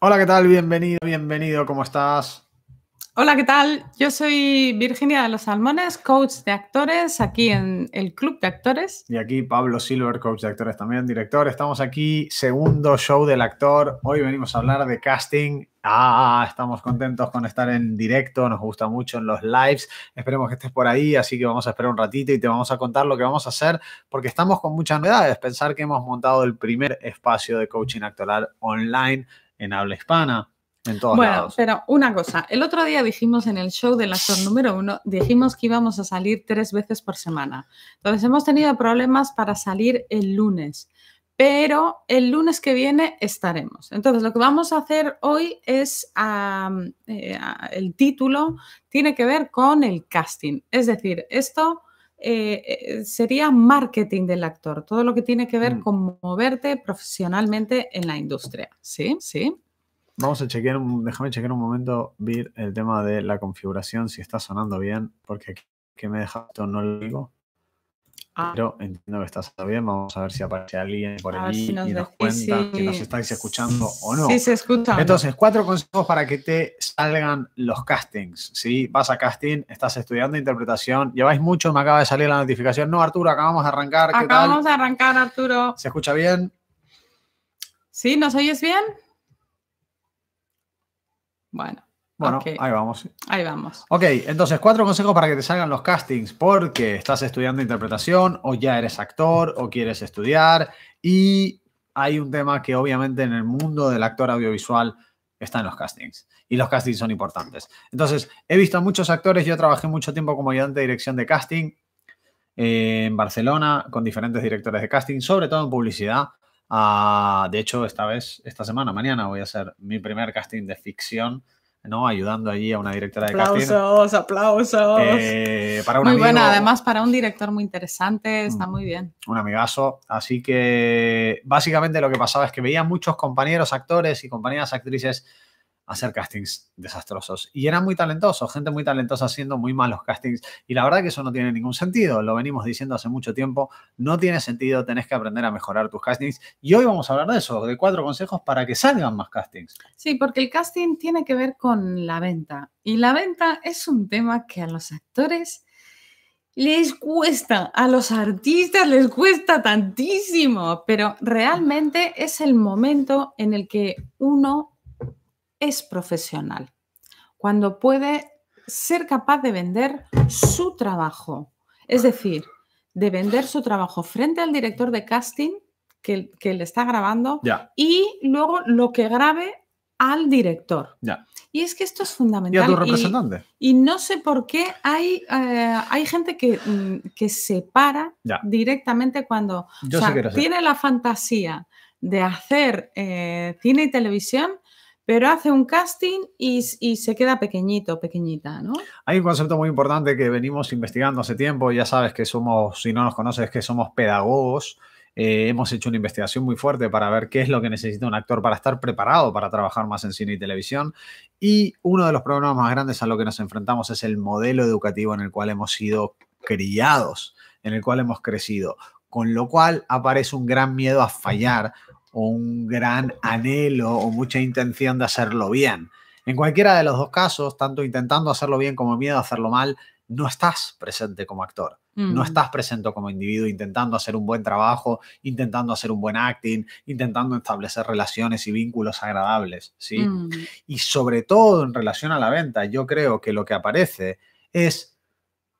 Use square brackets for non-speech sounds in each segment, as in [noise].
Hola, ¿qué tal? Bienvenido, bienvenido, ¿cómo estás? Hola, ¿qué tal? Yo soy Virginia de los Salmones, coach de actores aquí en el Club de Actores. Y aquí Pablo Silver, coach de actores también, director. Estamos aquí, segundo show del actor. Hoy venimos a hablar de casting. Ah, estamos contentos con estar en directo, nos gusta mucho en los lives. Esperemos que estés por ahí, así que vamos a esperar un ratito y te vamos a contar lo que vamos a hacer porque estamos con muchas novedades. Pensar que hemos montado el primer espacio de coaching actoral online en habla hispana, en todos bueno, pero una cosa, el otro día dijimos en el show del actor número uno, dijimos que íbamos a salir tres veces por semana. Entonces hemos tenido problemas para salir el lunes, pero el lunes que viene estaremos. Entonces lo que vamos a hacer hoy es, eh, el título tiene que ver con el casting. Es decir, esto eh, eh, sería marketing del actor, todo lo que tiene que ver mm. con moverte profesionalmente en la industria. Sí, sí. Vamos a chequear, déjame chequear un momento, Vir, el tema de la configuración, si está sonando bien, porque que me deja dejado no lo digo. Pero entiendo que estás bien. Vamos a ver si aparece alguien por ahí y nos cuenta que nos estáis escuchando o no. Sí, se escucha. Entonces, cuatro consejos para que te salgan los castings. ¿sí? vas a casting, estás estudiando interpretación, lleváis mucho, me acaba de salir la notificación. No, Arturo, acabamos de arrancar. acabamos de arrancar, Arturo. ¿Se escucha bien? Sí, ¿nos oyes bien? Bueno. Bueno, ahí vamos. Ahí vamos. Ok, entonces cuatro consejos para que te salgan los castings, porque estás estudiando interpretación o ya eres actor o quieres estudiar y hay un tema que obviamente en el mundo del actor audiovisual está en los castings y los castings son importantes. Entonces, he visto a muchos actores, yo trabajé mucho tiempo como ayudante de dirección de casting eh, en Barcelona con diferentes directores de casting, sobre todo en publicidad. Ah, de hecho, esta vez, esta semana, mañana voy a hacer mi primer casting de ficción ¿no? ayudando allí a una directora de aplausos, casting. Aplausos, aplausos. Eh, para muy bueno, además para un director muy interesante, está mm. muy bien. Un amigazo. Así que básicamente lo que pasaba es que veía muchos compañeros actores y compañeras actrices hacer castings desastrosos. Y eran muy talentosos, gente muy talentosa haciendo muy malos castings. Y la verdad que eso no tiene ningún sentido, lo venimos diciendo hace mucho tiempo, no tiene sentido, tenés que aprender a mejorar tus castings. Y hoy vamos a hablar de eso, de cuatro consejos para que salgan más castings. Sí, porque el casting tiene que ver con la venta. Y la venta es un tema que a los actores les cuesta, a los artistas les cuesta tantísimo, pero realmente es el momento en el que uno es profesional, cuando puede ser capaz de vender su trabajo, es decir, de vender su trabajo frente al director de casting que, le está grabando y luego lo que grabe al director. Y es que esto es fundamental. Y a Y, no sé por qué hay, eh, hay gente que, mm, que se para directamente cuando tiene la fantasía de hacer eh, cine y televisión, pero hace un casting y, se queda pequeñito, pequeñita, ¿no? Hay un concepto muy importante que venimos investigando hace tiempo, ya sabes que somos, si no nos conoces, que somos pedagogos. Eh, hemos hecho una investigación muy fuerte para ver qué es lo que necesita un actor para estar preparado para trabajar más en cine y televisión. Y uno de los problemas más grandes a lo que nos enfrentamos es el modelo educativo en el cual hemos sido criados, en el cual hemos crecido. Con lo cual aparece un gran miedo a fallar, un gran anhelo o mucha intención de hacerlo bien. En cualquiera de los dos casos, tanto intentando hacerlo bien como miedo a hacerlo mal, no estás presente como actor, no mm. estás presente como individuo intentando hacer un buen trabajo, intentando hacer un buen acting, intentando establecer relaciones y vínculos agradables, ¿sí? Mm. Y sobre todo en relación a la venta, yo creo que lo que aparece es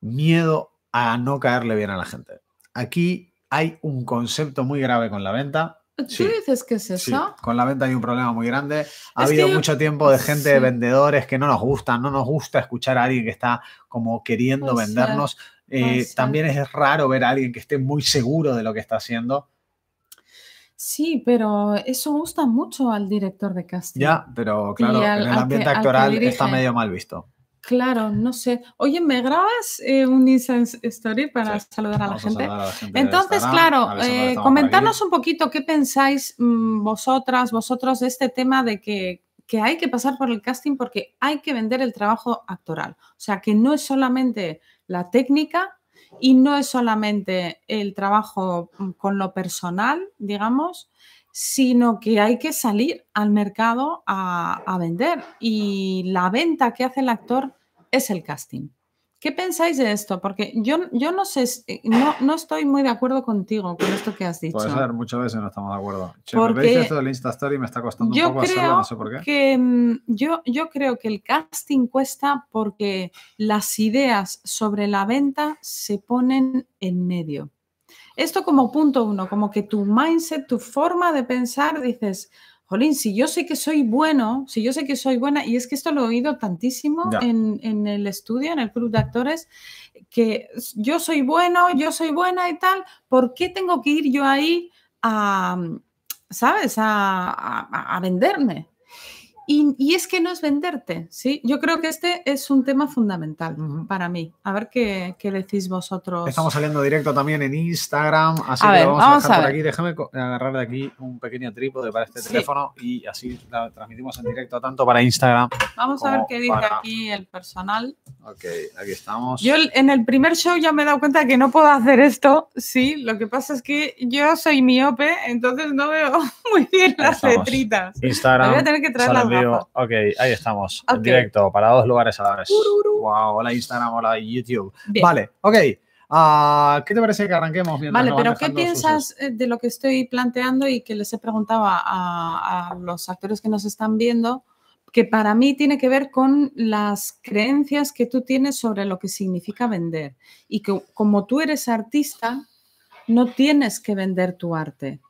miedo a no caerle bien a la gente. Aquí hay un concepto muy grave con la venta ¿Tú dices que es eso? Con la venta hay un problema muy grande. Ha habido mucho tiempo de gente, de vendedores, que no nos gusta, no nos gusta escuchar a alguien que está como queriendo pues vendernos. Eh, pues también es raro ver a alguien que esté muy seguro de lo que está haciendo. Sí, pero eso gusta mucho al director de casting. Ya, pero claro, en el ambiente actoral está medio mal visto. Claro, no sé. Oye, ¿me grabas eh, un instant Story para saludar, a la gente? Entonces, claro, eh, comentarnos un poquito qué pensáis mm, vosotras, vosotros de este tema de que, que, hay que pasar por el casting porque hay que vender el trabajo actoral. O sea, que no es solamente la técnica y no es solamente el trabajo mm, con lo personal, digamos, sino que hay que salir al mercado a vender. Y la venta que hace el actor es el casting. ¿Qué pensáis de esto? Porque yo, yo no sé, eh, no, estoy muy de acuerdo contigo con esto que has dicho. Puede ser, muchas veces no estamos de acuerdo. ¿Por Porque esto del me está costando un yo, yo creo que el casting cuesta porque las ideas sobre la venta se ponen en medio. Esto como punto uno, como que tu mindset, tu forma de pensar, dices, jolín, si yo sé que soy bueno, si yo sé que soy buena, y es que esto lo he oído tantísimo en, el estudio, en el club de actores, que yo soy bueno, yo soy buena y tal, ¿por qué tengo que ir yo ahí a, sabes, a venderme? Y, es que no es venderte, ¿sí? Yo creo que este es un tema fundamental para mí. A ver qué, qué, decís vosotros. Estamos saliendo directo también en Instagram, así que vamos, a dejar por aquí. Déjame agarrar de aquí un pequeño trípode para este teléfono y así transmitimos en directo tanto para Instagram. Vamos a ver qué dice aquí el personal. Ok, aquí estamos. Yo en el primer show ya me he dado cuenta que no puedo hacer esto, sí. Lo que pasa es que yo soy miope, entonces no veo [laughs] muy bien las letritas. Instagram. Voy a tener que traer Ok, ahí estamos. En directo, para dos lugares a la vez. Wow, hola Instagram, hola YouTube. Vale, ok. Ah, ¿Qué te parece que arranquemos? Vale, pero ¿qué piensas eh, de lo que estoy planteando y que les he preguntado a, a, los actores que nos están viendo? Que para mí tiene que ver con las creencias que tú tienes sobre lo que significa vender. Y que como tú eres artista, no tienes que vender tu arte.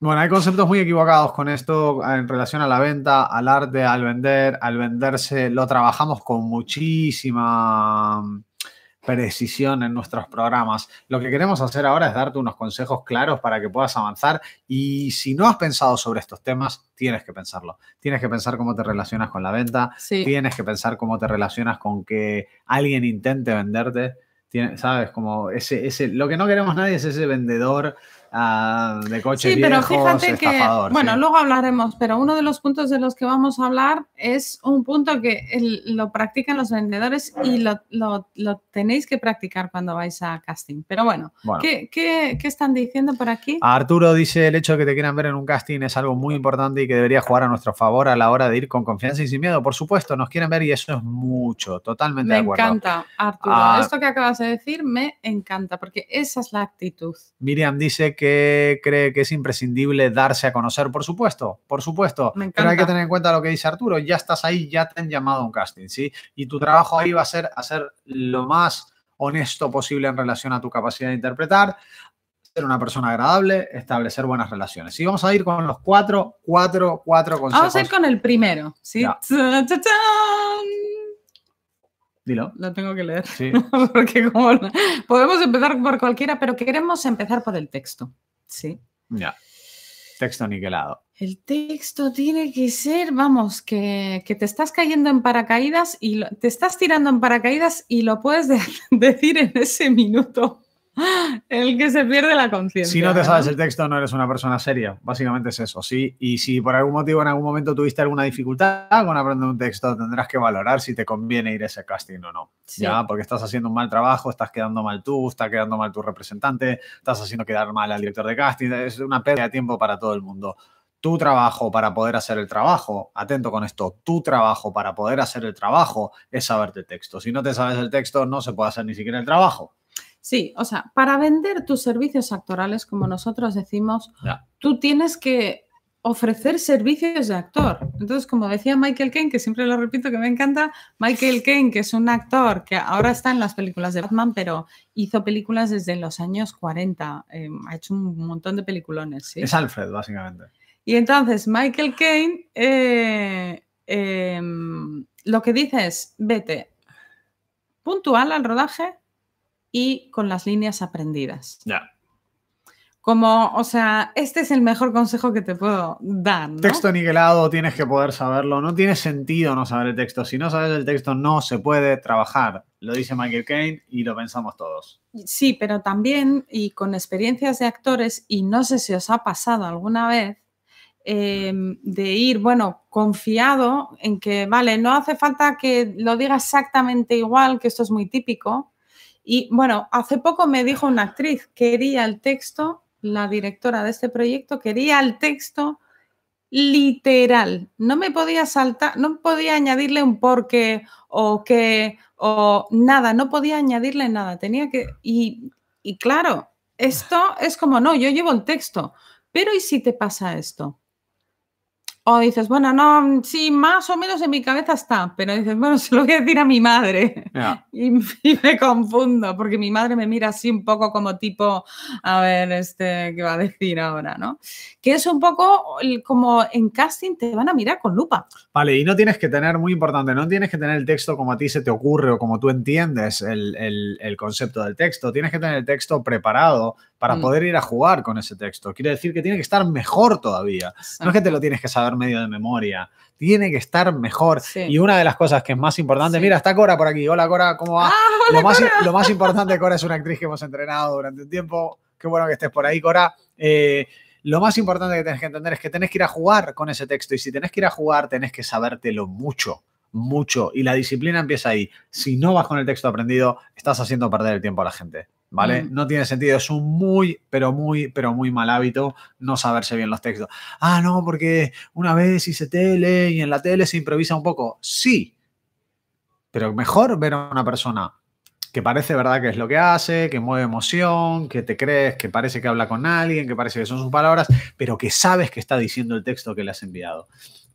Bueno, hay conceptos muy equivocados con esto en relación a la venta, al arte, al vender, al venderse. Lo trabajamos con muchísima mm, precisión en nuestros programas. Lo que queremos hacer ahora es darte unos consejos claros para que puedas avanzar y si no has pensado sobre estos temas, tienes que pensarlo. Tienes que pensar cómo te relacionas con la venta, tienes que pensar cómo te relacionas con que alguien intente venderte. ¿Sabes? Como ese, ese, lo que no queremos nadie es ese vendedor Ah, de coches sí, pero fíjate que, bueno, luego hablaremos, pero uno de los puntos de los que vamos a hablar es un punto que lo practican los vendedores y lo, tenéis que practicar cuando vais a casting. Pero bueno, ¿qué, están diciendo por aquí? Arturo dice, el hecho de que te quieran ver en un casting es algo muy importante y que debería jugar a nuestro favor a la hora de ir con confianza y sin miedo. Por supuesto, nos quieren ver y eso es mucho, totalmente me de acuerdo. Me encanta, Arturo. Ah, Esto que acabas de decir me encanta porque esa es la actitud. Miriam dice que que cree que es imprescindible darse a conocer, por supuesto, por supuesto. pero hay que tener en cuenta lo que dice Arturo, ya estás ahí, ya te han llamado a un casting, ¿sí? Y tu trabajo ahí va a ser hacer lo más honesto posible en relación a tu capacidad de interpretar, ser una persona agradable, establecer buenas relaciones. y vamos a ir con los cuatro, cuatro, cuatro consejos. Vamos a ir con el primero, ¿sí? Dilo. Lo tengo que leer. Sí. [laughs] Porque podemos empezar por cualquiera, pero queremos empezar por el texto. Sí. Ya. Texto aniquilado. El texto tiene que ser, vamos, que, te estás cayendo en paracaídas y te estás tirando en paracaídas y lo puedes [laughs] decir en ese minuto. El que se pierde la conciencia. Si no te sabes el texto, no eres una persona seria. Básicamente es eso, sí. Y si por algún motivo en algún momento tuviste alguna dificultad con aprender un texto, tendrás que valorar si te conviene ir a ese casting o no. Ya, porque estás haciendo un mal trabajo, estás quedando mal tú, está quedando mal tu representante, estás haciendo quedar mal al director de casting. Es una pérdida de tiempo para todo el mundo. Tu trabajo para poder hacer el trabajo, atento con esto, tu trabajo para poder hacer el trabajo es saberte el texto. Si no te sabes el texto, no se puede hacer ni siquiera el trabajo. Sí, o sea, para vender tus servicios actorales, como nosotros decimos, tú tienes que ofrecer servicios de actor. Entonces, como decía Michael Caine, que siempre lo repito que me encanta, Michael Caine, que es un actor que ahora está en las películas de Batman, pero hizo películas desde los años 40, eh, ha hecho un montón de peliculones. Es Alfred, básicamente. Y entonces, Michael Caine eh, eh, lo que dice es, vete puntual al rodaje, y con las líneas aprendidas. Ya. Como, o sea, este es el mejor consejo que te puedo dar. Texto nivelado, tienes que poder saberlo. No tiene sentido no saber el texto. Si no sabes el texto, no se puede trabajar. Lo dice Michael Caine y lo pensamos todos. Sí, pero también, y con experiencias de actores, y no sé si os ha pasado alguna vez, em, de ir, bueno, confiado en que, vale, no hace falta que lo diga exactamente igual, que esto es muy típico, y bueno, hace poco me dijo una actriz, quería el texto, la directora de este proyecto, quería el texto literal. No me podía saltar, no podía añadirle un porqué o que o nada, no podía añadirle nada. Tenía que y, y claro, esto es como no, yo llevo el texto, pero ¿y si te pasa esto? O dices, bueno, no, mm, sí, más o menos en mi cabeza está, pero dices, bueno, [laughs] se lo voy a decir a mi madre. [laughs] Y, me confundo, porque mi madre me mira así un poco como tipo, a ver, este, ¿qué va a decir ahora, no? Que es un poco como en casting te van a mirar con lupa. Vale, y no tienes que tener, muy importante, no tienes que tener el texto como a ti se te ocurre o como tú entiendes el concepto del texto. Tienes que tener el texto preparado para mm. poder ir a jugar con ese texto. Quiere decir que tiene que estar mejor todavía. No es que te lo tienes que saber medio de memoria, tiene que estar mejor. Y una de las cosas que es más importante, mira, está Cora por aquí. Hola Cora, ¿cómo va? Ah, lo, más, importante, Cora es una actriz que hemos entrenado durante un tiempo. Qué bueno que estés por ahí, Cora. Eh, lo más importante que tienes que entender es que tenés que ir a jugar con ese texto y si tenés que ir a jugar tenés que sabértelo mucho, mucho y la disciplina empieza ahí. Si no vas con el texto aprendido, estás haciendo perder el tiempo a la gente. ¿vale? No tiene sentido, es un muy, pero muy, pero muy mal hábito no saberse bien los textos. Ah, no, porque una vez hice tele y en la tele se improvisa un poco. Sí, pero mejor ver a una persona que parece verdad que es lo que hace, que mueve emoción, que te crees, que parece que habla con alguien, que parece que son sus palabras, pero que sabes que está diciendo el texto que le has enviado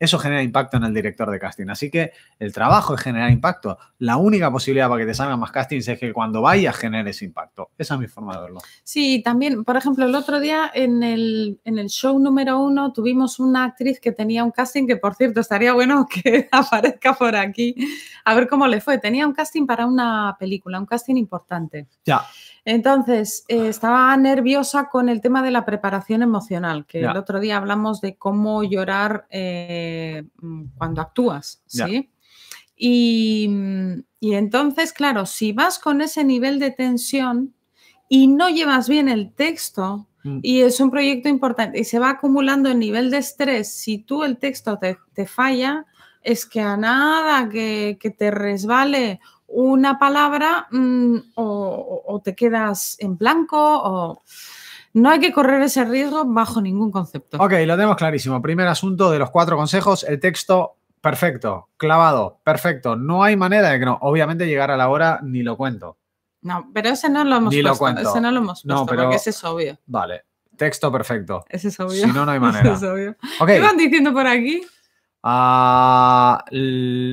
eso genera impacto en el director de casting. Así que el trabajo es generar impacto. La única posibilidad para que te salgan más castings es que cuando vayas generes impacto. Esa es mi forma de verlo. Sí, también, por ejemplo, el otro día en el, en el show número uno tuvimos una actriz que tenía un casting que, por cierto, estaría bueno [laughs] que aparezca por aquí. A ver cómo le fue. Tenía un casting para una película, un casting importante. Ya. Entonces, eh, estaba nerviosa con el tema de la preparación emocional, que el otro día hablamos de cómo llorar eh, mm, cuando actúas, ¿sí? Y, entonces, claro, si vas con ese nivel de tensión y no llevas bien el texto, mm. y es un proyecto importante, y se va acumulando el nivel de estrés, si tú el texto te, falla, es que a nada que, que te resbale una palabra mm, o, te quedas en blanco o... No hay que correr ese riesgo bajo ningún concepto. Ok, lo tenemos clarísimo. Primer asunto de los cuatro consejos, el texto perfecto, clavado, perfecto. No hay manera de que no. Obviamente llegar a la hora ni lo cuento. No, pero ese no lo hemos puesto. Ese no lo hemos puesto pero... porque ese es obvio. Vale, texto perfecto. Ese es obvio. Si no, no hay manera. [laughs] es obvio. Okay. ¿Qué van diciendo por aquí?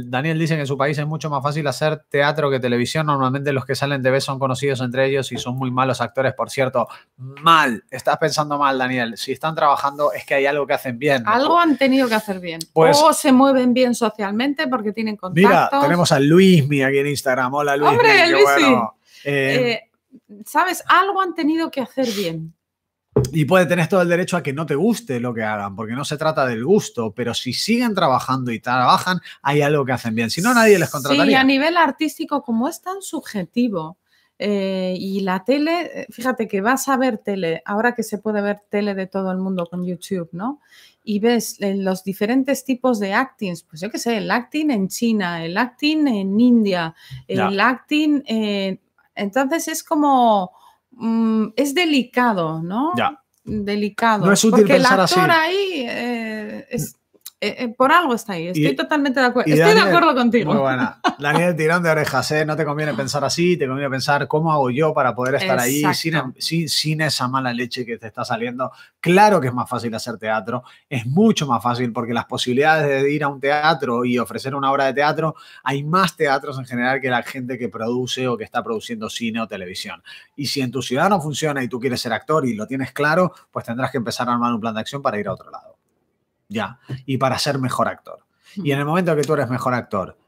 Daniel dice que en su país es mucho más fácil hacer teatro que televisión. Normalmente los que salen de B son conocidos entre ellos y son muy malos actores, por cierto. Mal, estás pensando mal, Daniel. Si están trabajando es que hay algo que hacen bien. Algo han tenido que hacer bien. Pues o se mueven bien socialmente porque tienen contactos. Mira, tenemos a Luismi aquí en Instagram. Hola, Luismi. Hombre, eh, eh, ¿Sabes? Algo han tenido que hacer bien. Y puede tener todo el derecho a que no te guste lo que hagan, porque no se trata del gusto, pero si siguen trabajando y trabajan, hay algo que hacen bien. Si no, nadie les contrataría. Sí, a nivel artístico, como es tan subjetivo, eh, y la tele, eh, fíjate que vas a ver tele, ahora que se puede ver tele de todo el mundo con YouTube, ¿no? Y ves eh, los diferentes tipos de actings, pues yo qué sé, el acting en China, el acting en India, el acting Entonces es como mm, es delicado, ¿no? Ya. Delicado. No es útil porque pensar el actor ahí eh, es, eh, eh, por algo está ahí, estoy totalmente de acuerdo. Estoy de acuerdo contigo. Muy buena. [laughs] Daniel, tirón de orejas, ¿eh? No te conviene pensar así, te conviene pensar cómo hago yo para poder estar ahí em, sin, esa mala leche que te está saliendo. Claro que es más fácil hacer teatro, es mucho más fácil porque las posibilidades de ir a un teatro y ofrecer una obra de teatro, hay más teatros en general que la gente que produce o que está produciendo cine o televisión. Y si en tu ciudad no funciona y tú quieres ser actor y lo tienes claro, pues tendrás que empezar a armar un plan de acción para ir a otro lado ya, y para ser mejor actor. Y hmm. en el momento que tú eres mejor actor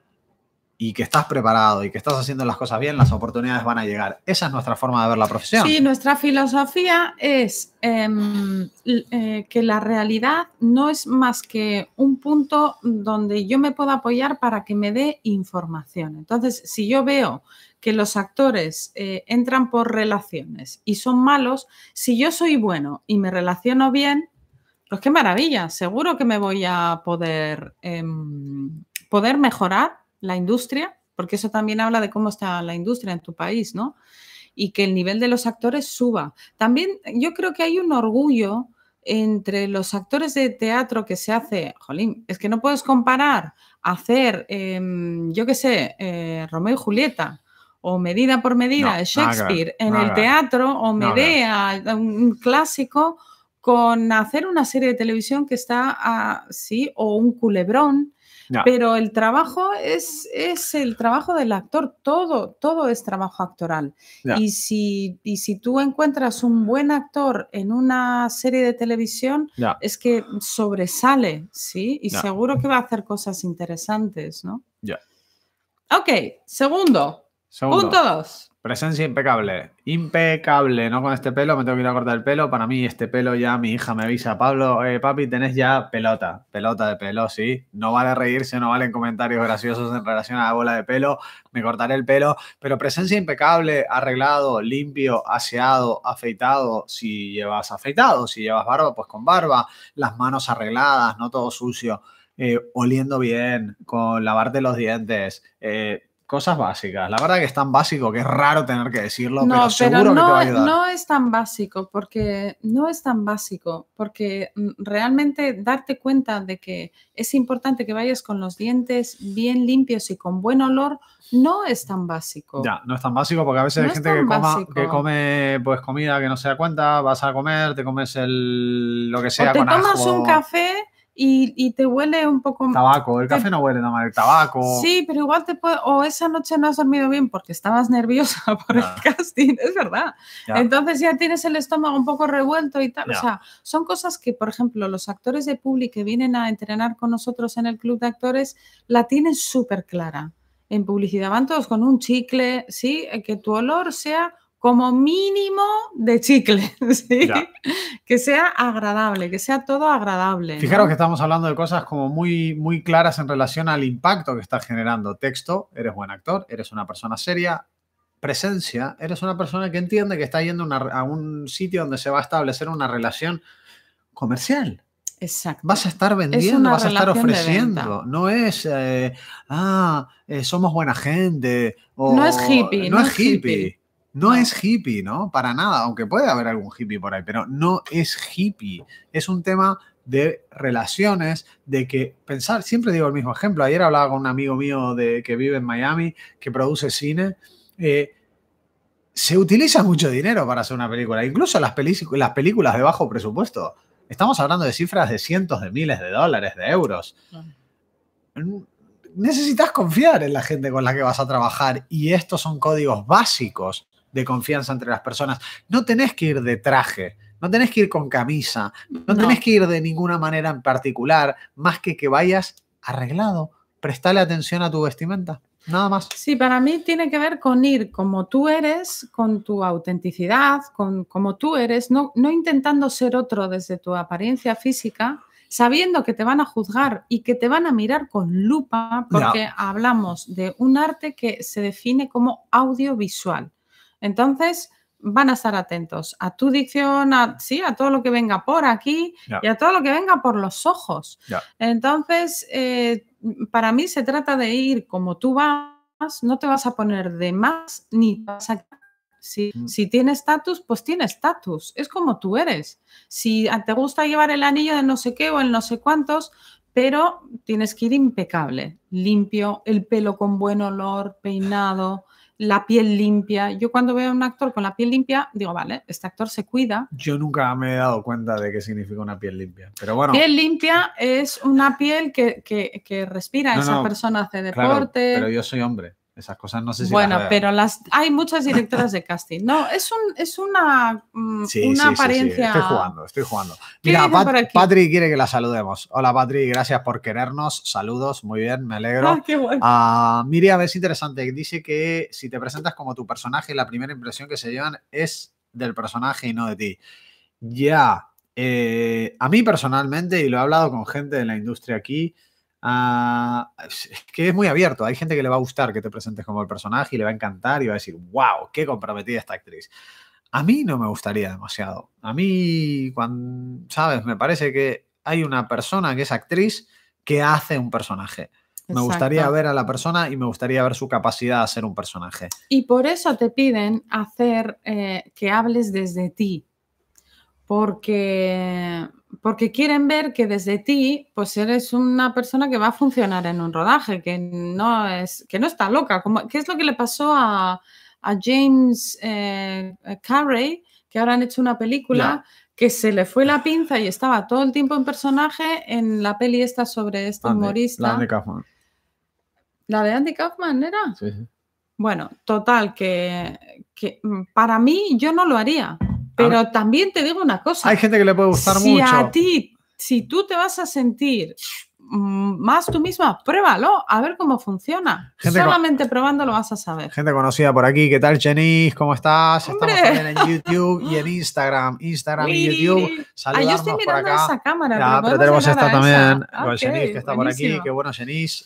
y que estás preparado y que estás haciendo las cosas bien, las oportunidades van a llegar. Esa es nuestra forma de ver la profesión. Sí, nuestra filosofía es em, eh, que la realidad no es más que un punto donde yo me puedo apoyar para que me dé información. Entonces, si yo veo que los actores eh, entran por relaciones y son malos, si yo soy bueno y me relaciono bien, pues qué maravilla, seguro que me voy a poder, em, poder mejorar la industria, porque eso también habla de cómo está la industria en tu país, ¿no? Y que el nivel de los actores suba. También yo creo que hay un orgullo entre los actores de teatro que se hace, jolín, es que no puedes comparar hacer, em, yo qué sé, eh, Romeo y Julieta o Medida por Medida Shakespeare en el teatro o Medea, un clásico con hacer una serie de televisión que está así, ah, o un culebrón, pero el trabajo es, es el trabajo del actor, todo, todo es trabajo actoral. Y, si, y si tú encuentras un buen actor en una serie de televisión, es que sobresale, ¿sí? Y seguro que va a hacer cosas interesantes, ¿no? Ya. Ok, segundo. segundo. Punto dos. Presencia impecable. Impecable, ¿no? Con este pelo me tengo que ir a cortar el pelo. Para mí, este pelo ya mi hija me avisa. Pablo, eh, papi, tenés ya pelota. Pelota de pelo, sí. No vale reírse, no valen comentarios graciosos en relación a la bola de pelo. Me cortaré el pelo. Pero presencia impecable, arreglado, limpio, aseado, afeitado. Si llevas afeitado, si llevas barba, pues con barba. Las manos arregladas, no todo sucio. Eh, oliendo bien, con lavarte los dientes. Eh, cosas básicas. La verdad que es tan básico que es raro tener que decirlo, no, pero no, No es tan básico, porque no es tan básico, porque mm, realmente darte cuenta de que es importante que vayas con los dientes bien limpios y con buen olor no es tan básico. Ya, no es tan básico porque a veces hay gente que, come pues comida que no se da cuenta, vas a comer, te comes el lo que sea o te tomas un café y, te huele un poco... Tabaco, el café no huele nada mal, el tabaco. Sí, pero igual te puede... O esa noche no has dormido bien porque estabas nerviosa [laughs] por el casting, es verdad. Entonces ya tienes el estómago un poco revuelto y tal. O sea, son cosas que, por ejemplo, los actores de Publi que vienen a entrenar con nosotros en el club de actores la tienen súper clara. En publicidad van todos con un chicle, ¿sí? Eh, que tu olor sea como mínimo de chicle, [laughs] ¿sí? que sea agradable, que sea todo agradable. Fijaros que estamos hablando de cosas como muy, muy claras en relación al impacto que está generando texto, eres buen actor, eres una persona seria, presencia, eres una persona que entiende que está yendo a un sitio donde se va a establecer una relación comercial. Exacto. Vas a estar vendiendo, vas a estar ofreciendo. No es, eh, ah, eh, somos buena gente. O, no es hippie. No, es hippie no es hippie, ¿no? Para nada, aunque puede haber algún hippie por ahí, pero no es hippie. Es un tema de relaciones, de que pensar, siempre digo el mismo ejemplo, ayer hablaba con un amigo mío de, que vive en Miami, que produce cine, eh, se utiliza mucho dinero para hacer una película, incluso las, las películas de bajo presupuesto. Estamos hablando de cifras de cientos de miles de dólares, de euros. Mm, necesitas confiar en la gente con la que vas a trabajar y estos son códigos básicos de confianza entre las personas. No tenés que ir de traje, no tenés que ir con camisa, no, tenés que ir de ninguna manera en particular, más que que vayas arreglado. Prestale atención a tu vestimenta. Nada más. Sí, para mí tiene que ver con ir como tú eres, con tu autenticidad, con como tú eres, no, no intentando ser otro desde tu apariencia física, sabiendo que te van a juzgar y que te van a mirar con lupa, porque hablamos de un arte que se define como audiovisual. Entonces, van a estar atentos a tu dicción, a, sí, a todo lo que venga por aquí y a todo lo que venga por los ojos. Entonces, eh, para mí se trata de ir como tú vas, no te vas a poner de más ni pasa. Si, mm. tiene estatus, pues tiene estatus, es como tú eres. Si te gusta llevar el anillo de no sé qué o en no sé cuántos, pero tienes que ir impecable, limpio, el pelo con buen olor, peinado, la piel limpia. Yo cuando veo a un actor con la piel limpia, digo, vale, este actor se cuida. Yo nunca me he dado cuenta de qué significa una piel limpia, pero bueno. Piel limpia es una piel que, respira, esa persona hace deporte. pero yo soy hombre. Esas cosas no sé si. Bueno, pero las hay muchas directoras de casting. No, es un es una, mm, apariencia. estoy jugando, estoy jugando. Mira, Pat, quiere que la saludemos. Hola, Patrick. gracias por querernos. Saludos, muy bien, me alegro. Ah, ah, Miriam es interesante. Dice que si te presentas como tu personaje, la primera impresión que se llevan es del personaje y no de ti. Ya. Eh, a mí personalmente, y lo he hablado con gente de la industria aquí, Ah, que es muy abierto. Hay gente que le va a gustar que te presentes como el personaje y le va a encantar y va a decir, wow, qué comprometida esta actriz. A mí no me gustaría demasiado. A mí, cuando, ¿sabes? Me parece que hay una persona que es actriz que hace un personaje. Me gustaría ver a la persona y me gustaría ver su capacidad de ser un personaje. Y por eso te piden hacer eh, que hables desde ti, porque porque quieren ver que desde ti, pues eres una persona que va a funcionar en un rodaje, que no es, que no está loca. ¿Qué es lo que le pasó a, James eh, Carey que ahora han hecho una película? que se le fue la pinza y estaba todo el tiempo en personaje en la peli esta sobre este humorista. La Andy Kaufman. ¿La de Andy Kaufman era? Bueno, total, que mm, para mí yo no lo haría. Pero también te digo una cosa. Hay gente que le puede gustar si mucho. A ti, si tú te vas a sentir mm, más tú misma, pruébalo, a ver cómo funciona. Solamente Solamente lo vas a saber. Gente conocida por aquí, ¿qué tal, Jenis? ¿Cómo estás? Estamos también en YouTube y en [laughs] Instagram. Instagram y YouTube. Saludos yo estoy mirando esa cámara. Ya, pero, tenemos esta también. Esa. Con Jenis, que está por aquí. Qué bueno, Jenis.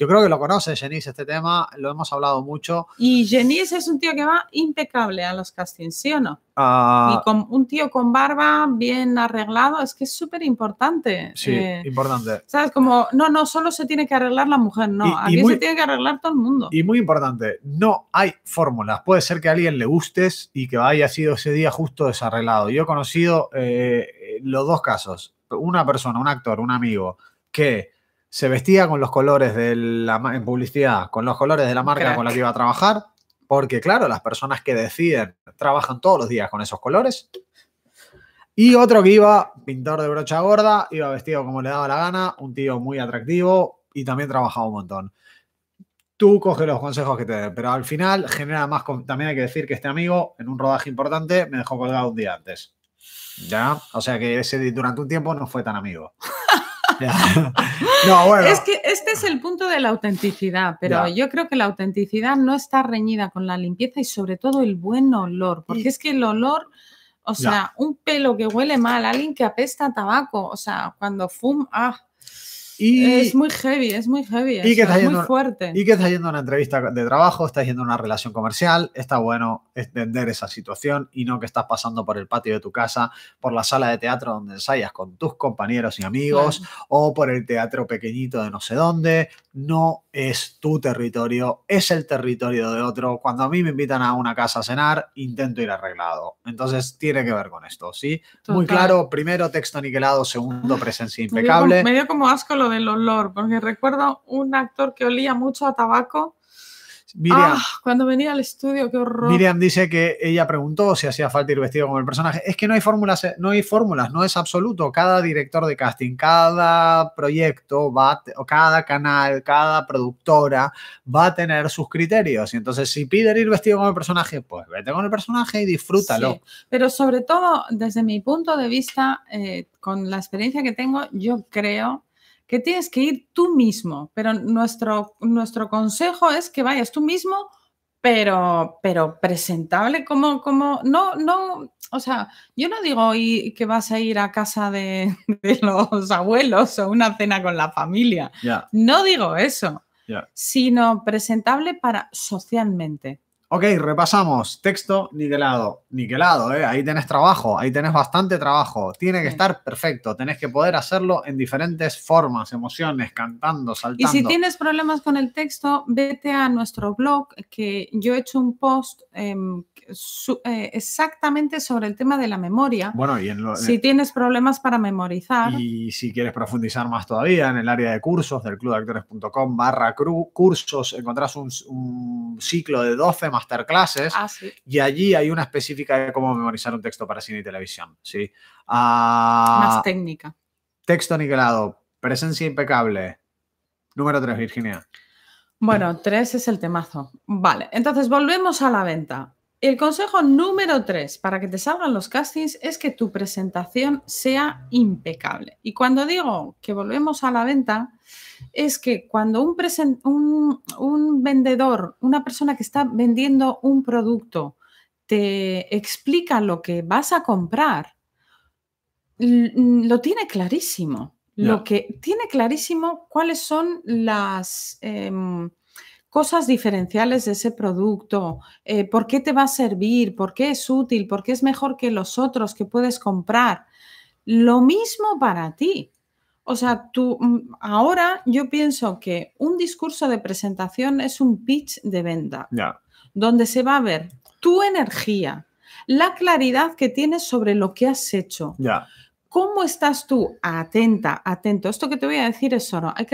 Yo creo que lo conoces, Jenice este tema, lo hemos hablado mucho. Y Jenice es un tío que va impecable a los castings, ¿sí o no? Ah. y con un tío con barba bien arreglado, es que es súper importante. Sí, eh, importante. ¿Sabes? Como, no, no, solo se tiene que arreglar la mujer, no, aquí se tiene que arreglar todo el mundo. Y muy importante, no hay fórmulas. Puede ser que a alguien le gustes y que haya sido ese día justo desarreglado. Yo he conocido eh, eh, los dos casos. Una persona, un actor, un amigo, que se vestía con los colores de la, en publicidad, con los colores de la marca con la que iba a trabajar, porque claro, las personas que deciden trabajan todos los días con esos colores. Y otro que iba, pintor de brocha gorda, iba vestido como le daba la gana, un tío muy atractivo y también trabajaba un montón. Tú coges los consejos que te den, pero al final genera más. También hay que decir que este amigo, en un rodaje importante, me dejó colgado un día antes. ¿Ya? O sea que ese durante un tiempo no fue tan amigo. [laughs] [laughs] Es que este es el punto de la autenticidad, pero yo creo que la autenticidad no está reñida con la limpieza y sobre todo el buen olor, porque mm. es que el olor... O sea, un pelo que huele mal, alguien que apesta tabaco, o sea, cuando fuma, ah es muy heavy, es muy heavy, y que es muy fuerte. Y que estás yendo a una entrevista de trabajo, estás yendo a una relación comercial, está bueno entender esa situación y no que estás pasando por el patio de tu casa, por la sala de teatro donde ensayas con tus compañeros y amigos, o por el teatro pequeñito de no sé dónde, no es tu territorio, es el territorio de otro. Cuando a mí me invitan a una casa a cenar, intento ir arreglado. Entonces tiene que ver con esto, ¿sí? Muy claro, primero texto aniquilado, segundo presencia impecable. como, me dio como asco lo del olor, porque recuerdo un actor que olía mucho a tabaco Miriam, ah, cuando venía al estudio, qué horror. Miriam dice que ella preguntó si hacía falta ir vestido como el personaje. Es que no hay fórmulas, eh, no hay fórmulas, no es absoluto. Cada director de casting, cada proyecto, va, o cada canal, cada productora va a tener sus criterios. Y entonces, si piden ir vestido como el personaje, pues vete con el personaje y disfrútalo. pero sobre todo, desde mi punto de vista, eh, con la experiencia que tengo, yo creo que tienes que ir tú mismo, pero nuestro, nuestro consejo es que vayas tú mismo, pero, pero presentable como, como, no, no, o sea, yo no digo hoy que vas a ir a casa de, [laughs] los abuelos o una cena con la familia, no digo eso, sino presentable para socialmente. Ok, repasamos. Texto niquelado. Niquelado, ¿eh? Ahí tenés trabajo, ahí tenés bastante trabajo. Tiene que estar perfecto. Tenés que poder hacerlo en diferentes formas, emociones, cantando, saltando. Y si tienes problemas con el texto, vete a nuestro blog, que yo he hecho un post em, eh, exactamente sobre el tema de la memoria. Bueno, y en lo, Si eh, tienes problemas para memorizar. Y si quieres profundizar más todavía en el área de cursos del clubactores.com barra cursos, encontrás un, ciclo de 12 más masterclasses clases ah, y allí hay una específica de cómo memorizar un texto para cine y televisión. ¿sí? Ah, Más técnica. Texto aniquilado, presencia impecable. Número 3, Virginia. Bueno, 3 es el temazo. Vale, entonces volvemos a la venta. El consejo número 3 para que te salgan los castings es que tu presentación sea impecable. Y cuando digo que volvemos a la venta, es que cuando un, vendedor, una persona que está vendiendo un producto, te explica lo que vas a comprar, lo tiene clarísimo. Lo que tiene clarísimo cuáles son las em, cosas diferenciales de ese producto, eh, por qué te va a servir, por qué es útil, por qué es mejor que los otros que puedes comprar. Lo mismo para ti. O sea, tú mm, ahora yo pienso que un discurso de presentación es un pitch de venta, donde se va a ver tu energía, la claridad que tienes sobre lo que has hecho. ¿Cómo estás tú? Atenta, atento. Esto que te voy a decir es oro. Hay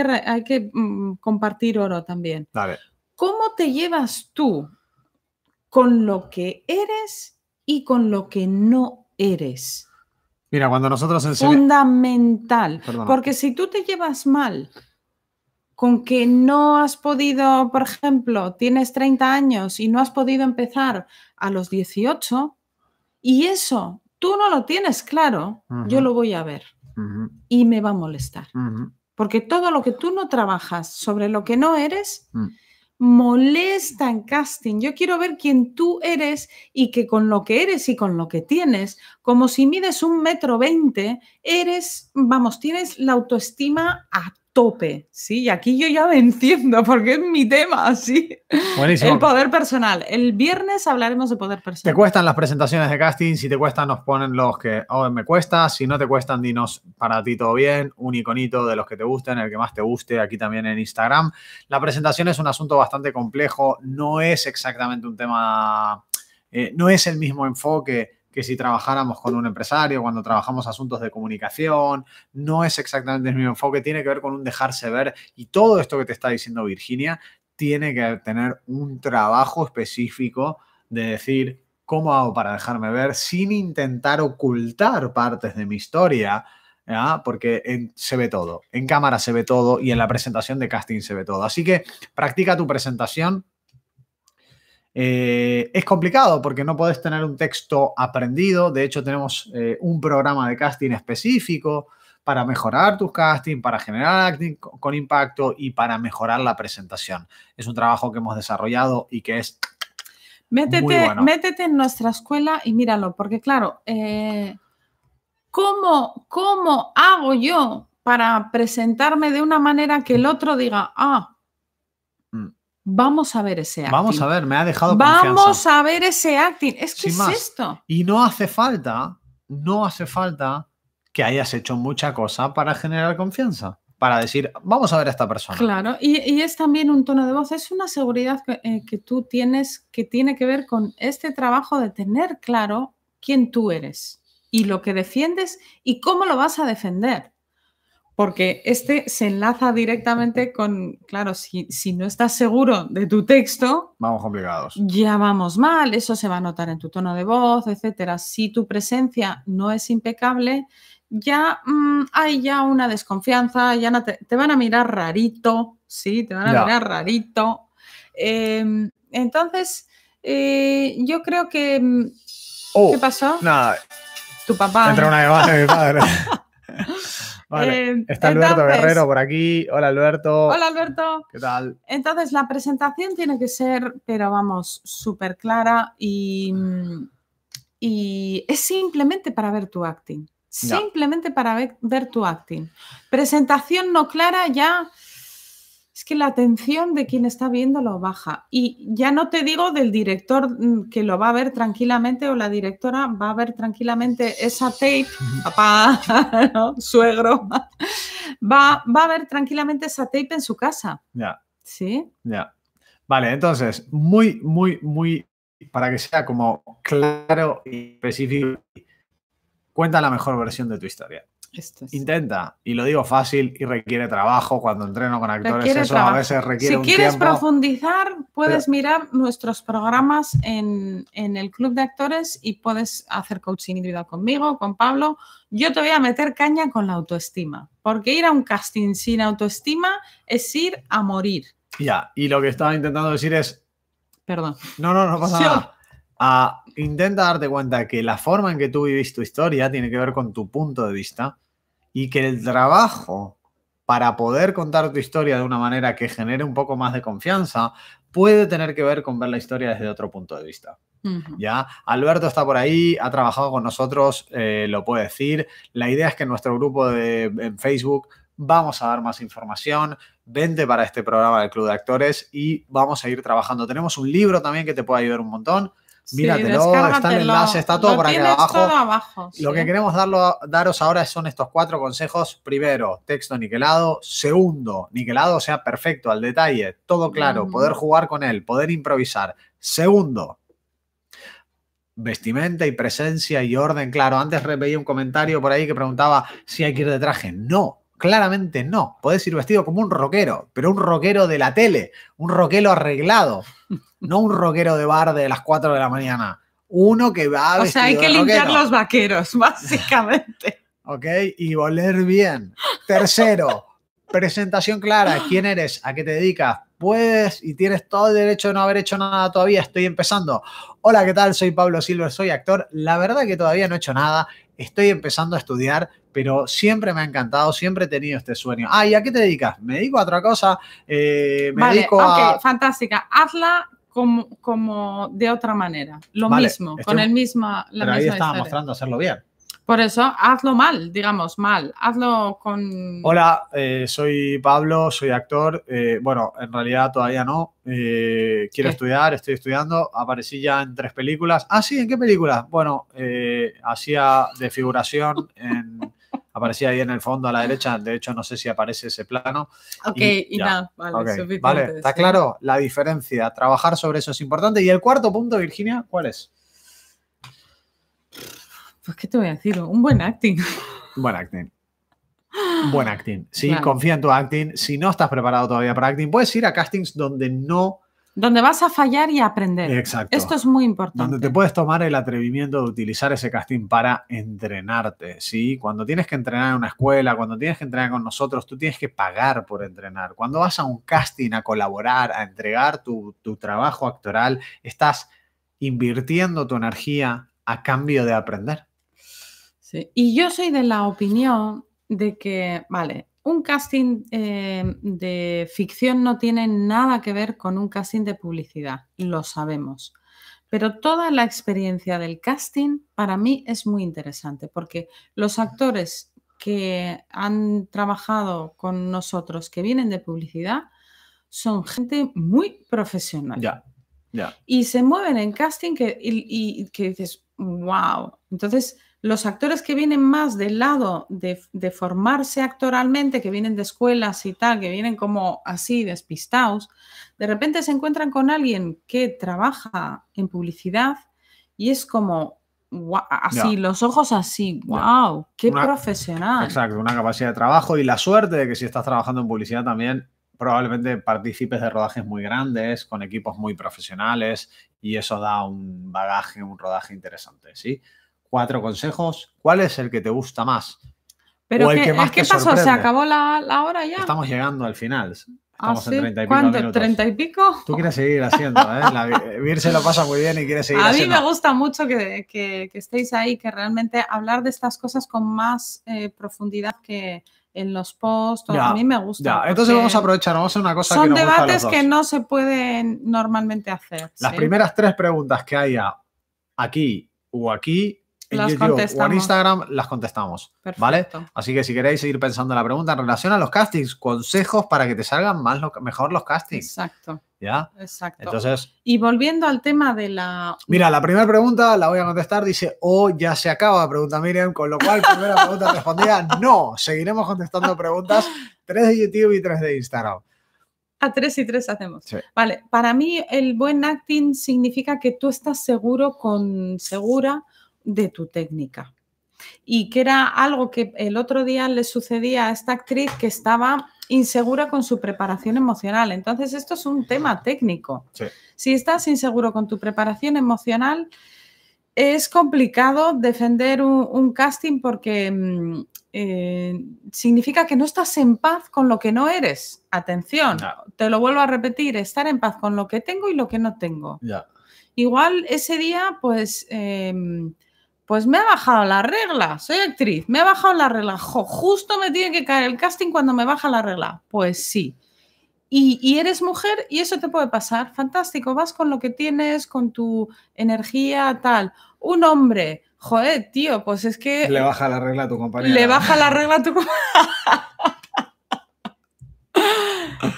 que, mm, compartir oro también. ¿Cómo te llevas tú con lo que eres y con lo que no eres? Mira, cuando nosotros enseñamos... Fundamental. Porque si tú te llevas mal con que no has podido, por ejemplo, tienes 30 años y no has podido empezar a los 18, y eso tú no lo tienes claro, yo lo voy a ver y me va a molestar. Porque todo lo que tú no trabajas sobre lo que no eres, mm molesta en casting. Yo quiero ver quién tú eres y que con lo que eres y con lo que tienes, como si mides un metro veinte, eres, vamos, tienes la autoestima a tope, ¿sí? Y aquí yo ya me [laughs] entiendo porque es mi tema, ¿sí? El poder personal. El viernes hablaremos de poder personal. ¿Te cuestan las presentaciones de casting? Si te cuestan, nos ponen los que oh, me cuesta. Si no te cuestan, dinos para ti todo bien. Un iconito de los que te gusten, el que más te guste, aquí también en Instagram. La presentación es un asunto bastante complejo. No es exactamente un tema... Eh, no es el mismo enfoque que si trabajáramos con un empresario, cuando trabajamos asuntos de comunicación, no es exactamente el mismo enfoque, tiene que ver con un dejarse ver y todo esto que te está diciendo Virginia tiene que tener un trabajo específico de decir, ¿cómo hago para dejarme ver sin intentar ocultar partes de mi historia? porque se ve todo, en cámara se ve todo y en la presentación de casting se ve todo. Así que practica tu presentación eh, es complicado porque no puedes tener un texto aprendido. De hecho, tenemos eh, un programa de casting específico para mejorar tus casting, para generar acting con impacto y para mejorar la presentación. Es un trabajo que hemos desarrollado y que es... Métete, métete en nuestra escuela y míralo, porque claro, eh, ¿cómo hago yo para presentarme de una manera que el otro diga, ah, Vamos a ver ese acting. Vamos a ver, me ha dejado Vamos a ver ese acting. Es que es esto. Y no hace falta, no hace falta que hayas hecho mucha cosa para generar confianza. Para decir, vamos a ver a esta persona. Claro, y, es también un tono de voz, es una seguridad eh, que tú tienes que tiene que ver con este trabajo de tener claro quién tú eres y lo que defiendes y cómo lo vas a defender porque este se enlaza directamente con, claro, si, no estás seguro de tu texto, vamos complicados. Ya vamos mal, eso se va a notar en tu tono de voz, etc. Si tu presencia no es impecable, ya mm, hay ya una desconfianza, ya te, van a mirar rarito, sí, te van a mirar rarito. Em, entonces, eh, yo creo que... Mm, ¿Qué oh, pasó? Nada. Tu papá. Entra una llamada de mi padre. [laughs] Eh, está Alberto Guerrero por aquí. Hola Alberto. Hola Alberto. ¿Qué tal? Entonces la presentación tiene que ser, pero vamos, súper clara y, y es simplemente para ver tu acting. Simplemente para ver, tu acting. Presentación no clara ya es que la atención de quien está viendo lo baja. Y ya no te digo del director mm, que lo va a ver tranquilamente o la directora va a ver tranquilamente esa tape, papá, [laughs] suegro, [laughs] va, va, a ver tranquilamente esa tape en su casa. Ya. ¿Sí? Ya. Vale, entonces, muy, muy, muy, para que sea como claro y específico, cuenta la mejor versión de tu historia. Intenta, y lo digo fácil, y requiere trabajo cuando entreno con actores, eso a veces requiere Si quieres profundizar, puedes mirar nuestros programas en, en, el club de actores y puedes hacer coaching individual conmigo, con Pablo. Yo te voy a meter caña con la autoestima, porque ir a un casting sin autoestima es ir a morir. Ya, y lo que estaba intentando decir es... Perdón. No, no, no pasa nada intenta darte cuenta que la forma en que tú vivís tu historia tiene que ver con tu punto de vista y que el trabajo para poder contar tu historia de una manera que genere un poco más de confianza puede tener que ver con ver la historia desde otro punto de vista. Ya, Alberto está por ahí, ha trabajado con nosotros, eh, lo puede decir. La idea es que en nuestro grupo de en Facebook vamos a dar más información. Vente para este programa del Club de Actores y vamos a ir trabajando. Tenemos un libro también que te puede ayudar un montón míratelo, está el enlace, está todo por aquí abajo. Lo que queremos daros ahora son estos cuatro consejos. Primero, texto niquelado. Segundo, niquelado, sea, perfecto, al detalle, todo claro, poder jugar con él, poder improvisar. Segundo, vestimenta y presencia y orden claro. Antes veía un comentario por ahí que preguntaba si hay que ir de traje. No, Claramente no. Podés ir vestido como un rockero, pero un rockero de la tele, un rockero arreglado, [laughs] no un rockero de bar de las 4 de la mañana. Uno que va a... O sea, hay que limpiar los vaqueros, [laughs] básicamente. ok, y voler bien. Tercero, presentación clara. ¿Quién eres? ¿A qué te dedicas? Puedes y tienes todo el derecho de no haber hecho nada todavía. Estoy empezando. Hola, ¿qué tal? Soy Pablo Silver, soy actor. La verdad que todavía no he hecho nada. Estoy empezando a estudiar pero siempre me ha encantado, siempre he tenido este sueño. Ah, ¿y a qué te dedicas? Me dedico a otra cosa, eh, me fantástica. Hazla como, como de otra manera, lo mismo, con el mismo... La ahí estaba mostrando hacerlo bien. Por eso, hazlo mal, digamos, mal. Hazlo con... Hola, eh, soy Pablo, soy actor. Eh, bueno, en realidad todavía no. quiero estudiar, estoy estudiando. Aparecí ya en tres películas. Ah, sí, ¿en qué película? Bueno, hacía de figuración en aparecía ahí en el fondo a la ah. derecha, de hecho no sé si aparece ese plano. Ok, y, nada, vale, Vale, está claro la diferencia, trabajar sobre eso es importante. Y el cuarto punto, Virginia, ¿cuál es? Pues, ¿qué te voy a decir? Un buen acting. buen acting. Buen acting. Sí, confía en tu acting. Si no estás preparado todavía para acting, puedes ir a castings donde no donde vas a fallar y a aprender. Exacto. Esto es muy importante. Donde te puedes tomar el atrevimiento de utilizar ese casting para entrenarte, ¿sí? Cuando tienes que entrenar en una escuela, cuando tienes que entrenar con nosotros, tú tienes que pagar por entrenar. Cuando vas a un casting a colaborar, a entregar tu, tu trabajo actoral, estás invirtiendo tu energía a cambio de aprender. Sí. Y yo soy de la opinión de que, vale, un casting eh, de ficción no tiene nada que ver con un casting de publicidad, lo sabemos. Pero toda la experiencia del casting para mí es muy interesante porque los actores que han trabajado con nosotros, que vienen de publicidad, son gente muy profesional. Ya, ya. Y se mueven en casting y, y que dices, wow. Entonces, los actores que vienen más del lado de, formarse actoralmente, que vienen de escuelas y tal, que vienen como así despistados, de repente se encuentran con alguien que trabaja en publicidad y es como, así, los ojos así, wow, qué profesional. Exacto, una capacidad de trabajo y la suerte de que si estás trabajando en publicidad también probablemente participes de rodajes muy grandes, con equipos muy profesionales y eso da un bagaje, un rodaje interesante, ¿sí? cuatro consejos. ¿Cuál es el que te gusta más? Pero o el que, más ¿qué pasó? ¿Se acabó la, hora ya? Estamos llegando al final. Ah, Estamos en 30 y pico Tú quieres seguir haciendo, ¿eh? eh Vir lo pasa muy bien y quiere seguir A A mí me gusta mucho que, estéis ahí, que realmente hablar de estas cosas con más eh, profundidad que, en los posts. a mí me gusta. Ya. Entonces vamos a aprovechar, vamos a hacer una cosa. Son que debates que no se pueden normalmente hacer. Las primeras tres preguntas que haya aquí o aquí las en Instagram las contestamos. Perfecto. ¿Vale? Así que si queréis seguir pensando en la pregunta en relación a los castings, consejos para que te salgan más mejor los castings. Exacto. ¿Ya? Exacto. Y volviendo al tema de la. Mira, la primera pregunta la voy a contestar. Dice, oh, ya se acaba, pregunta Miriam. Con lo cual, primera pregunta respondida, [laughs] no. Seguiremos contestando preguntas, tres de YouTube y tres de Instagram. A ah, tres y tres hacemos. Vale, para mí el buen acting significa que tú estás seguro con segura de tu técnica. Y que era algo que el otro día le sucedía a esta actriz que estaba insegura con su preparación emocional. Entonces, esto es un tema técnico. Si estás inseguro con tu preparación emocional, es complicado defender un, casting porque mm, eh, significa que no estás en paz con lo que no eres. Atención, te lo vuelvo a repetir, estar en paz con lo que tengo y lo que no tengo. Igual ese día, pues... Em, pues me ha bajado la regla, soy actriz, me ha bajado la regla. justo me tiene que caer el casting cuando me baja la regla. Pues sí. Y, eres mujer y eso te puede pasar. Fantástico, vas con lo que tienes, con tu energía, tal. Un hombre, joder, tío, pues es que... Le baja la regla a tu compañero. Le baja la regla a tu [laughs] compañero.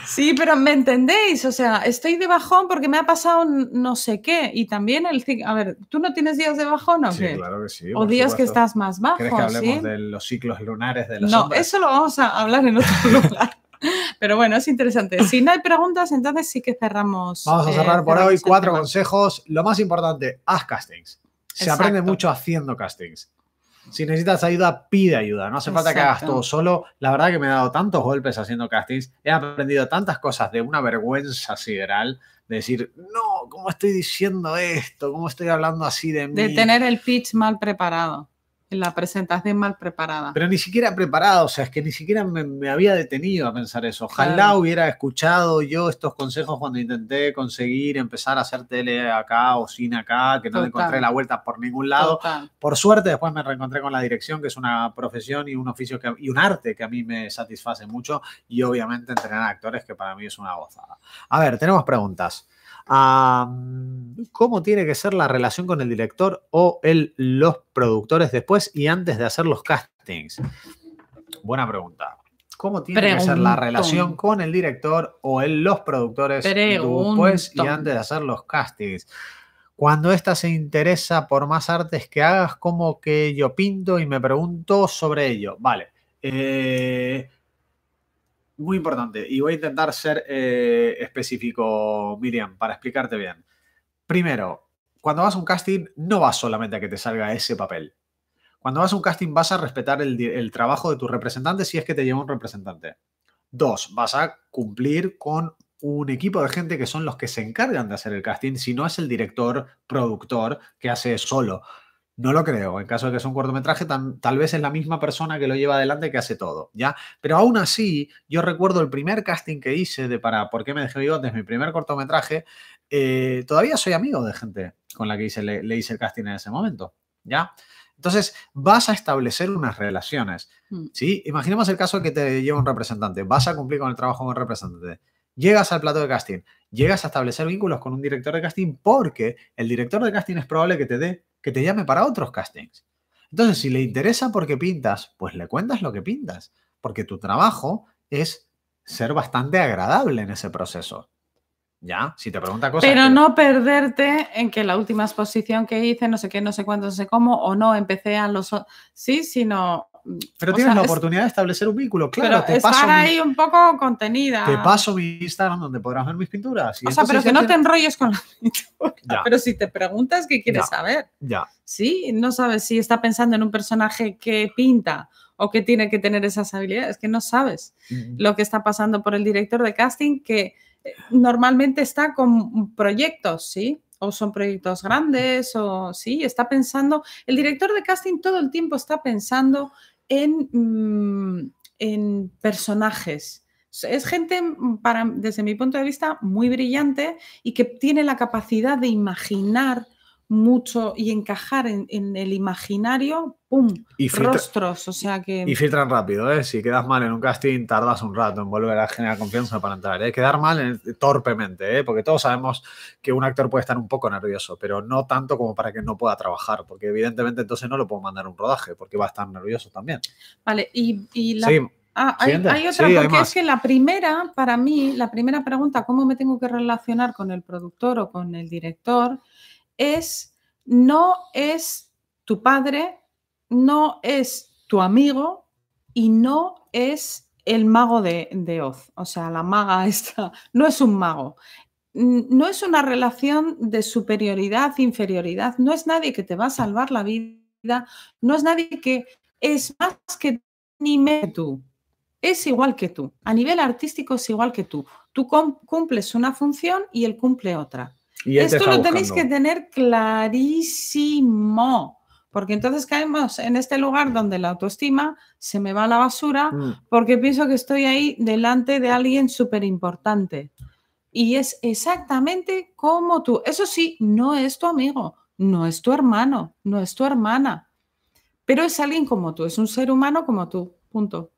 Sí, pero me entendéis, o sea, estoy de bajón porque me ha pasado no sé qué. Y también el... A ver, ¿tú no tienes días de bajón o Sí, claro que sí. O días que estás más bajo. ¿Quieres que hablemos de los ciclos lunares de los No, eso lo vamos a hablar en otro [laughs] lugar. Pero bueno, es interesante. Si no hay preguntas, entonces sí que cerramos. Vamos a eh, cerrar por hoy este cuatro consejos. Lo más importante, haz castings. Se aprende mucho haciendo castings si necesitas ayuda, pide ayuda. No hace falta que hagas todo solo. La verdad que me he dado tantos golpes haciendo castings. He aprendido tantas cosas de una vergüenza sideral. De decir, no, ¿cómo estoy diciendo esto? ¿Cómo estoy hablando así de mí? De tener el pitch mal preparado la presentaste mal preparada. Pero ni siquiera preparada, o sea, es que ni siquiera me, había detenido a pensar eso. Ojalá hubiera escuchado yo estos consejos cuando intenté conseguir empezar a hacer tele acá o cine acá, que no encontré la vuelta por ningún lado. Por suerte después me reencontré con la dirección, que es una profesión y un oficio que, y un arte que a mí me satisface mucho y obviamente entrenar actores que para mí es una gozada. A ver, tenemos preguntas cómo tiene que ser la relación con el director o el, los productores después y antes de hacer los castings. Buena pregunta. ¿Cómo tiene que ser la relación con el director o el, los productores después y antes de hacer los castings? Cuando ésta se interesa por más artes que hagas, como que yo pinto y me pregunto sobre ello. Vale. Eh, muy importante y voy a intentar ser eh, específico, Miriam, para explicarte bien. Primero, cuando vas a un casting no vas solamente a que te salga ese papel. Cuando vas a un casting vas a respetar el, el trabajo de tu representante si es que te lleva un representante. Dos, vas a cumplir con un equipo de gente que son los que se encargan de hacer el casting, si no es el director, productor que hace solo. No lo creo. En caso de que sea un cortometraje, tal vez es la misma persona que lo lleva adelante que hace todo, ¿ya? Pero aún así, yo recuerdo el primer casting que hice de para ¿Por qué me dejé bigotes? Mi primer cortometraje. Eh, todavía soy amigo de gente con la que hice, le, hice el casting en ese momento, ¿ya? Entonces, vas a establecer unas relaciones, mm. ¿sí? Imaginemos el caso de que te lleva un representante. Vas a cumplir con el trabajo con el representante llegas al plato de casting, llegas a establecer vínculos con un director de casting porque el director de casting es probable que te dé que te llame para otros castings. Entonces, si le interesa por qué pintas, pues le cuentas lo que pintas, porque tu trabajo es ser bastante agradable en ese proceso. ¿Ya? Si te pregunta cosas. Pero no perderte en que la última exposición que hice, no sé qué, no sé cuándo, no sé cómo, o no empecé a los. Sí, sino pero tienes la oportunidad de establecer un vínculo, claro. te paso ahí un poco contenida. Te paso mi Instagram donde podrás ver mis pinturas. o sea, pero que no te, enrolles con la [laughs] pintura. Pero si te preguntas qué quieres saber. Ya. Sí, no sabes si está pensando en un personaje que pinta o que tiene que tener esas habilidades, que no sabes mm. lo que está pasando por el director de casting que eh, normalmente está con proyectos, ¿sí? o son proyectos grandes, o sí, está pensando, el director de casting todo el tiempo está pensando Mm, en, personajes. Es gente, mm, para, desde mi punto de vista, muy brillante y que tiene la capacidad de imaginar mucho y encajar en, el imaginario, ¡pum! rostros, o sea que... Y filtran rápido, ¿eh? Si quedas mal en un casting, tardas un rato en volver a generar confianza para entrar, ¿eh? Quedar mal torpemente, ¿eh? Porque todos sabemos que un actor puede estar un poco nervioso, pero no tanto como para que no pueda trabajar, porque evidentemente entonces no lo puedo mandar a un rodaje, porque va a estar nervioso también. Vale, y, la... Ah, hay, otra, porque es que la primera, para mí, la primera pregunta, ¿cómo me tengo que relacionar con el productor o con el director? es, no es tu padre, no es tu amigo y no es el mago de, de Oz. O sea, la maga [laughs] esta no es un mago. No es una relación de superioridad, inferioridad. No es nadie que te va a salvar la vida. No es nadie que es más que ni me tú. Es igual que tú. A nivel artístico es igual que tú. Tú cumples una función y él cumple otra. Esto lo tenéis que tener clarísimo, porque entonces caemos en este lugar donde la autoestima se me va a la basura mm. porque pienso que estoy ahí delante de alguien súper importante. Y es exactamente como tú. Eso sí, no es tu amigo, no es tu hermano, no es tu hermana, pero es alguien como tú, es un ser humano como tú. Punto.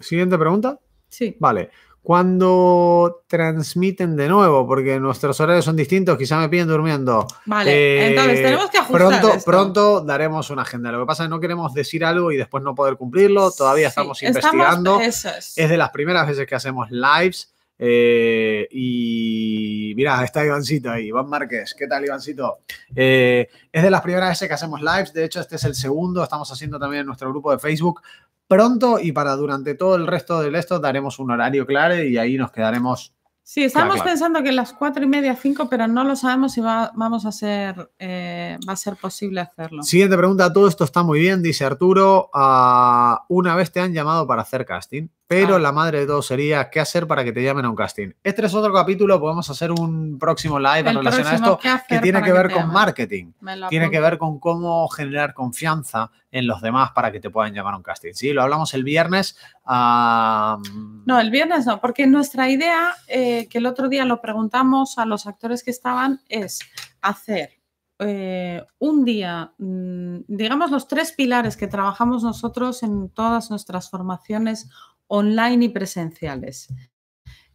Siguiente pregunta. Sí. Vale cuando transmiten de nuevo, porque nuestros horarios son distintos, quizá me piden durmiendo. Vale, entonces eh, tenemos que ajustar. Pronto, pronto daremos una agenda. Lo que pasa es que no queremos decir algo y después no poder cumplirlo. Todavía estamos investigando. es. de las primeras veces que hacemos lives. Eh, y mira, está Ivancito ahí, Iván Márquez. ¿Qué tal, Ivancito? Eh, es de las primeras veces que hacemos lives. De hecho, este es el segundo. Estamos haciendo también en nuestro grupo de Facebook pronto y para durante todo el resto del esto daremos un horario claro y ahí nos quedaremos. Sí, estamos pensando que las cuatro y media, cinco, pero no lo sabemos si va, vamos a ser, eh, va a ser posible hacerlo. Siguiente pregunta, todo esto está muy bien, dice Arturo. Ah, una vez te han llamado para hacer casting. Pero la madre de todo sería qué hacer para que te llamen a un casting. Este es otro capítulo, podemos hacer un próximo live en relación a esto que tiene que ver con marketing, tiene que ver con cómo generar confianza en los demás para que te puedan llamar a un casting. Sí, lo hablamos el viernes. No, el viernes no, porque nuestra idea, eh, que el otro día lo preguntamos a los actores que estaban, es hacer eh, un día, mm, digamos los tres pilares que trabajamos nosotros en todas nuestras formaciones online y presenciales,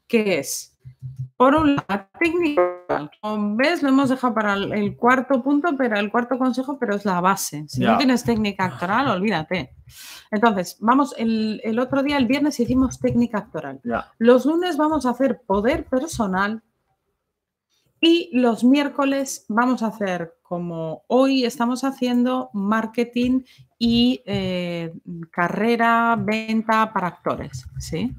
¿Qué es, por un lado, técnica, como ves, lo hemos dejado para el cuarto punto, pero el cuarto consejo, pero es la base. Si no tienes técnica actoral, [laughs] olvídate. Entonces, vamos, el, otro día, el viernes, hicimos técnica actoral. Los lunes vamos a hacer poder personal y los miércoles vamos a hacer, como hoy estamos haciendo, marketing y eh, carrera, venta para actores. ¿sí?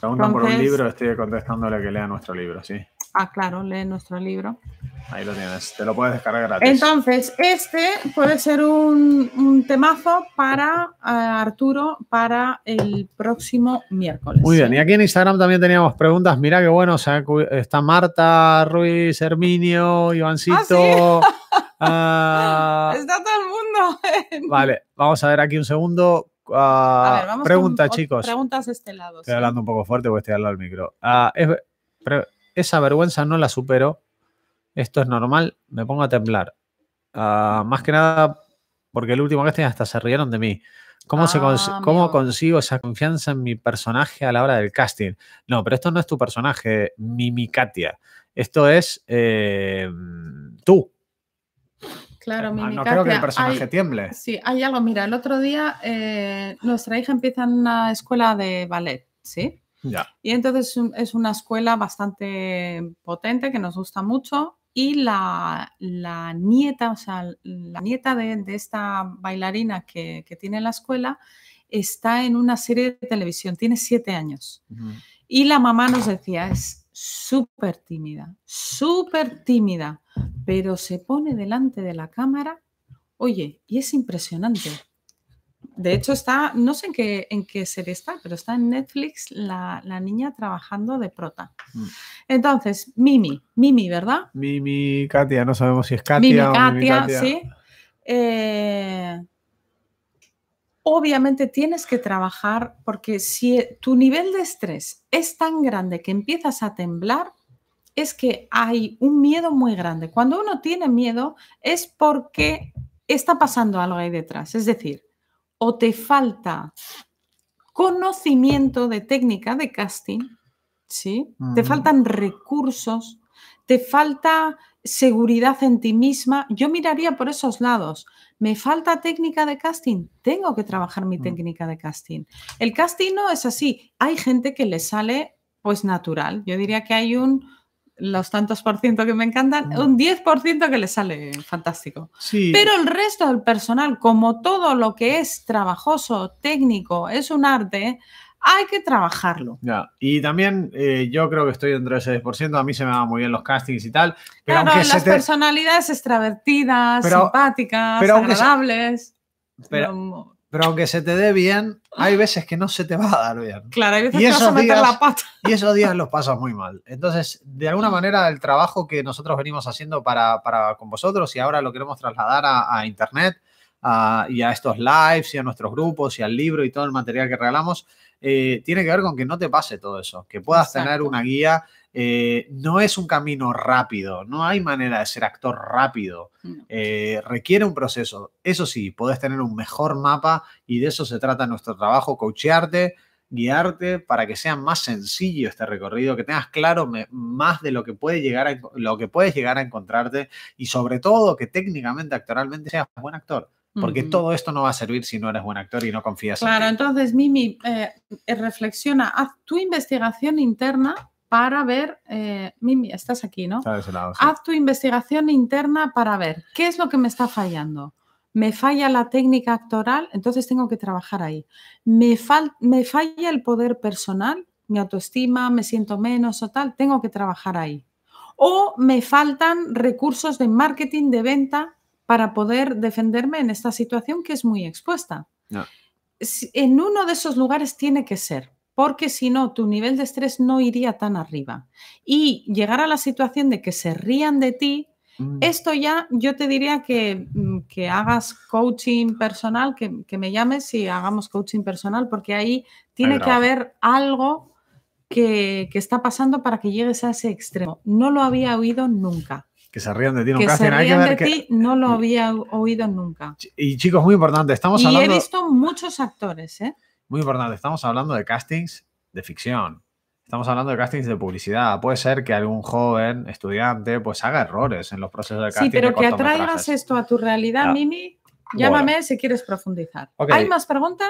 Preguntan por un libro, estoy contestándole que lea nuestro libro, sí. Ah, claro, lee nuestro libro. Ahí lo tienes, te lo puedes descargar gratis. Entonces, este puede ser un, temazo para eh, Arturo para el próximo miércoles. Muy bien, y aquí en Instagram también teníamos preguntas. Mira qué bueno, está Marta, Ruiz, Herminio, Ivancito. Ah, [laughs] ah. Está todo el mundo. Eh. Vale, vamos a ver aquí un segundo. Ah, pregunta, chicos. Preguntas de este lado. Estoy hablando un poco fuerte porque estoy al lado del micro. es, esa vergüenza no la supero. Esto es normal, me pongo a temblar. Ah, más que nada porque el último casting hasta se rieron de mí. ¿Cómo, se ah, consigo esa confianza en mi personaje a la hora del casting? No, pero esto no es tu personaje, Mimicatia. Esto es eh, tú. Claro, Mimicatia. No creo que el personaje tiemble. Sí, hay algo. Mira, el otro día eh, nuestra hija empieza en una escuela de ballet, ¿sí? Y entonces es una escuela bastante potente que nos gusta mucho. Y la, nieta, o sea, la nieta de, esta bailarina que, tiene la escuela está en una serie de televisión, tiene siete años. Y la mamá nos decía, es súper tímida, súper tímida, pero se pone delante de la cámara, oye, y es impresionante de hecho, está, no sé en qué, en qué serie está, pero está en Netflix la, niña trabajando de prota. Mm. Entonces, Mimi, Mimi, ¿verdad? Mimi, Katia, no sabemos si es Katia. o Mimi, Katia. sí. Eh, obviamente tienes que trabajar porque si tu nivel de estrés es tan grande que empiezas a temblar, es que hay un miedo muy grande. Cuando uno tiene miedo es porque está pasando algo ahí detrás. Es decir, o te falta conocimiento de técnica de casting, ¿sí? Te faltan recursos, te falta seguridad en ti misma. Yo miraría por esos lados. ¿Me falta técnica de casting? Tengo que trabajar mi mm. técnica de casting. El casting no es así. Hay gente que le sale pues natural. Yo diría que hay un los tantos por ciento que me encantan, mm. un 10% que le sale fantástico. Pero el resto del personal, como todo lo que es trabajoso, técnico, es un arte, hay que trabajarlo. Ya. Y también eh, yo creo que estoy dentro de ese 10%, a mí se me van muy bien los castings y tal. Pero claro, las personalidades extravertidas, simpáticas, agradables pero aunque se te dé bien, hay ah. veces que no se te va a dar bien. Claro, hay veces y que vas a meter la pata. [laughs] Y esos días los pasas muy mal. Entonces, de alguna mm. manera, el trabajo que nosotros venimos haciendo para, con vosotros y ahora lo queremos trasladar a, Internet y a estos lives y a nuestros grupos y al libro y todo el material que regalamos, eh, tiene que ver con que no te pase todo eso, que puedas tener una guía. Eh, no es un camino rápido, no hay manera de ser actor rápido, eh, requiere un proceso. Eso sí, podés tener un mejor mapa y de eso se trata nuestro trabajo, coachearte, guiarte para que sea más sencillo este recorrido, que tengas claro más de lo que, puede llegar a, lo que puedes llegar a encontrarte y sobre todo que técnicamente, actoralmente seas buen actor porque todo esto no va a servir si no eres buen actor y no confías claro, en Claro, entonces Mimi, eh, reflexiona, haz tu investigación interna para ver, eh, Mimi, estás aquí, ¿no? Haz tu investigación interna para ver qué es lo que me está fallando. Me falla la técnica actoral, entonces tengo que trabajar ahí. Me, me falla el poder personal, mi autoestima, me siento menos o tal, tengo que trabajar ahí. O me faltan recursos de marketing, de venta, para poder defenderme en esta situación que es muy expuesta. En uno de esos lugares tiene que ser, porque si no, tu nivel de estrés no iría tan arriba. Y llegar a la situación de que se rían de ti, mm. esto ya yo te diría que, mm, que hagas coaching personal, que, me llames y hagamos coaching personal, porque ahí tiene que haber algo que, que, está pasando para que llegues a ese extremo. No lo había oído nunca que se rían de ti. no lo había oído nunca. Y chicos, muy importante, estamos y hablando... he visto muchos actores, ¿eh? Muy importante, estamos hablando de castings de ficción. Estamos hablando de castings de publicidad. Puede ser que algún joven estudiante pues haga errores en los procesos de casting. Sí, pero que atraigas esto a tu realidad, Mimi, llámame si quieres profundizar. ¿Hay más preguntas?